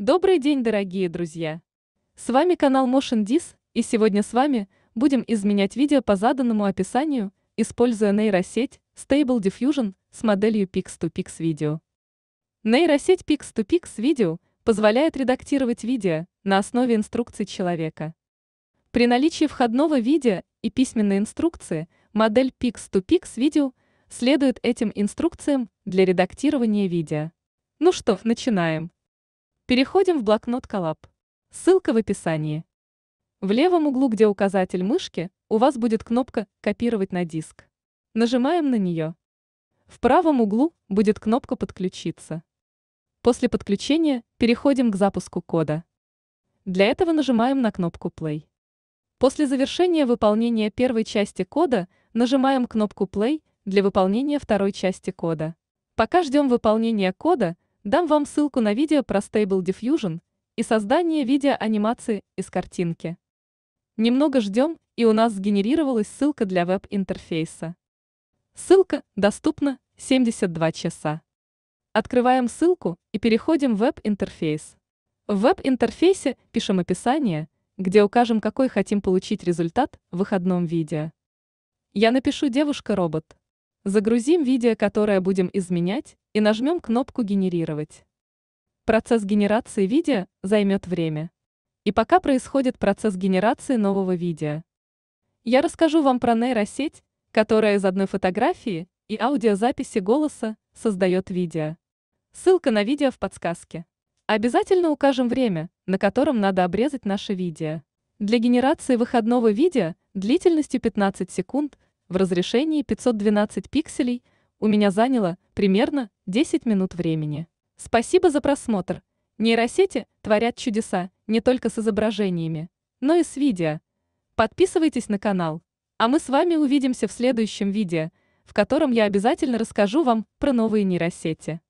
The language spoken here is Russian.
Добрый день, дорогие друзья! С вами канал Motion Dis, и сегодня с вами будем изменять видео по заданному описанию, используя нейросеть Stable Diffusion с моделью Pix2Pix Video. Нейросеть Pix2Pix Video позволяет редактировать видео на основе инструкций человека. При наличии входного видео и письменной инструкции модель Pix2Pix Video следует этим инструкциям для редактирования видео. Ну что, начинаем. Переходим в блокнот Collab. Ссылка в описании. В левом углу, где указатель мышки, у вас будет кнопка «Копировать на диск». Нажимаем на нее. В правом углу будет кнопка «Подключиться». После подключения переходим к запуску кода. Для этого нажимаем на кнопку «Play». После завершения выполнения первой части кода нажимаем кнопку «Play» для выполнения второй части кода. Пока ждем выполнения кода – Дам вам ссылку на видео про Stable Diffusion и создание видео-анимации из картинки. Немного ждем, и у нас сгенерировалась ссылка для веб-интерфейса. Ссылка доступна 72 часа. Открываем ссылку и переходим в веб-интерфейс. В веб-интерфейсе пишем описание, где укажем, какой хотим получить результат в выходном видео. Я напишу «Девушка-робот». Загрузим видео, которое будем изменять, и нажмем кнопку «Генерировать». Процесс генерации видео займет время. И пока происходит процесс генерации нового видео. Я расскажу вам про нейросеть, которая из одной фотографии и аудиозаписи голоса создает видео. Ссылка на видео в подсказке. Обязательно укажем время, на котором надо обрезать наше видео. Для генерации выходного видео длительностью 15 секунд в разрешении 512 пикселей – у меня заняло примерно 10 минут времени. Спасибо за просмотр. Нейросети творят чудеса не только с изображениями, но и с видео. Подписывайтесь на канал. А мы с вами увидимся в следующем видео, в котором я обязательно расскажу вам про новые нейросети.